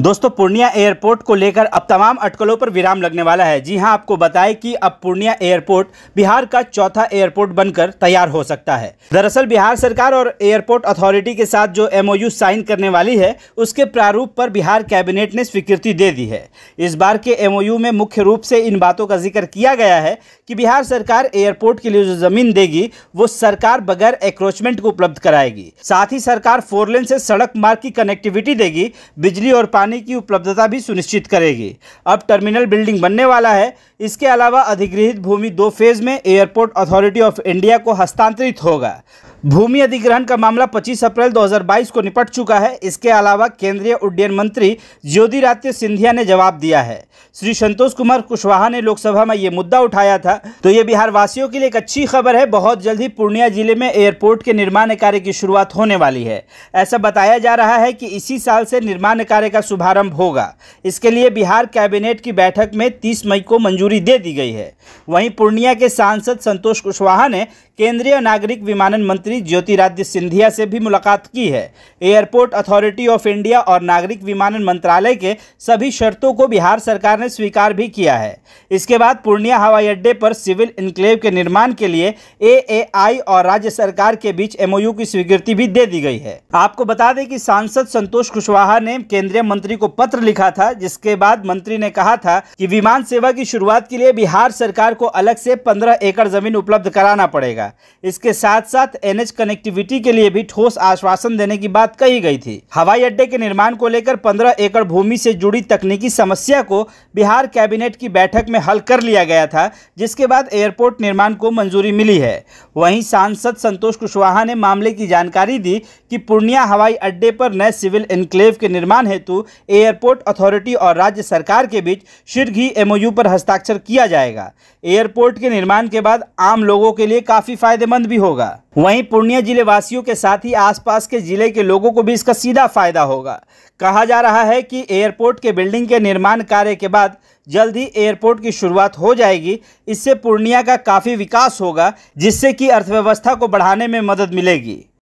दोस्तों पूर्णिया एयरपोर्ट को लेकर अब तमाम अटकलों पर विराम लगने वाला है जी हां आपको बताएं कि अब पूर्णिया एयरपोर्ट बिहार का चौथा एयरपोर्ट बनकर तैयार हो सकता है दरअसल बिहार सरकार और एयरपोर्ट अथॉरिटी के साथ जो एमओयू साइन करने वाली है उसके प्रारूप पर बिहार कैबिनेट ने स्वीकृति दे दी है इस बार के एम में मुख्य रूप से इन बातों का जिक्र किया गया है कि बिहार सरकार एयरपोर्ट के लिए जो जमीन देगी वो सरकार बगैर एक्रोचमेंट को उपलब्ध कराएगी साथ ही सरकार फोरलेन से सड़क मार्ग की कनेक्टिविटी देगी बिजली और पानी की उपलब्धता भी सुनिश्चित करेगी अब टर्मिनल बिल्डिंग बनने वाला है इसके अलावा अधिगृहित भूमि दो फेज में एयरपोर्ट अथॉरिटी ऑफ इंडिया को हस्तांतरित होगा भूमि अधिग्रहण का मामला 25 अप्रैल 2022 को निपट चुका है इसके अलावा केंद्रीय उड्डयन मंत्री ज्योतिरादित्य सिंधिया ने जवाब दिया है श्री संतोष कुमार कुशवाहा ने लोकसभा में ये मुद्दा उठाया था तो ये बिहार वासियों के लिए एक अच्छी खबर है बहुत जल्द ही पूर्णिया जिले में एयरपोर्ट के निर्माण कार्य की शुरुआत होने वाली है ऐसा बताया जा रहा है कि इसी साल से निर्माण कार्य का शुभारंभ होगा इसके लिए बिहार कैबिनेट की बैठक में तीस मई को मंजूरी दे दी गई है वहीं पूर्णिया के सांसद संतोष कुशवाहा ने केंद्रीय नागरिक विमानन मंत्री मंत्री ज्योतिरादित्य सिंधिया से भी मुलाकात की है एयरपोर्ट अथॉरिटी ऑफ इंडिया और नागरिक विमानन मंत्रालय के सभी शर्तों को बिहार सरकार ने स्वीकार भी किया है इसके बाद पूर्णिया हवाई अड्डे पर सिविल इंक्लेव के निर्माण के लिए ए और राज्य सरकार के बीच एमओयू की स्वीकृति भी दे दी गई है आपको बता दें कि सांसद संतोष कुशवाहा ने केंद्रीय मंत्री को पत्र लिखा था जिसके बाद मंत्री ने कहा था कि विमान सेवा की शुरुआत के लिए बिहार सरकार को अलग से 15 एकड़ जमीन उपलब्ध कराना पड़ेगा इसके साथ साथ एन मैनेज कनेक्टिविटी के लिए भी ठोस आश्वासन देने की बात कही गई थी हवाई अड्डे के निर्माण को लेकर पंद्रह एकड़ भूमि से जुड़ी तकनीकी समस्या को बिहार कैबिनेट की बैठक में हल कर लिया गया था जिसके बाद एयरपोर्ट निर्माण को मंजूरी मिली है वहीं सांसद संतोष कुशवाहा ने मामले की जानकारी दी कि पूर्णिया हवाई अड्डे पर नए सिविल एनक्लेव के निर्माण हेतु एयरपोर्ट अथॉरिटी और राज्य सरकार के बीच शीघ्र ही एमओयू पर हस्ताक्षर किया जाएगा एयरपोर्ट के निर्माण के बाद आम लोगों के लिए काफ़ी फायदेमंद भी होगा वहीं पूर्णिया जिले वासियों के साथ ही आसपास के जिले के लोगों को भी इसका सीधा फायदा होगा कहा जा रहा है कि एयरपोर्ट के बिल्डिंग के निर्माण कार्य के बाद जल्द ही एयरपोर्ट की शुरुआत हो जाएगी इससे पूर्णिया का काफ़ी विकास होगा जिससे कि अर्थव्यवस्था को बढ़ाने में मदद मिलेगी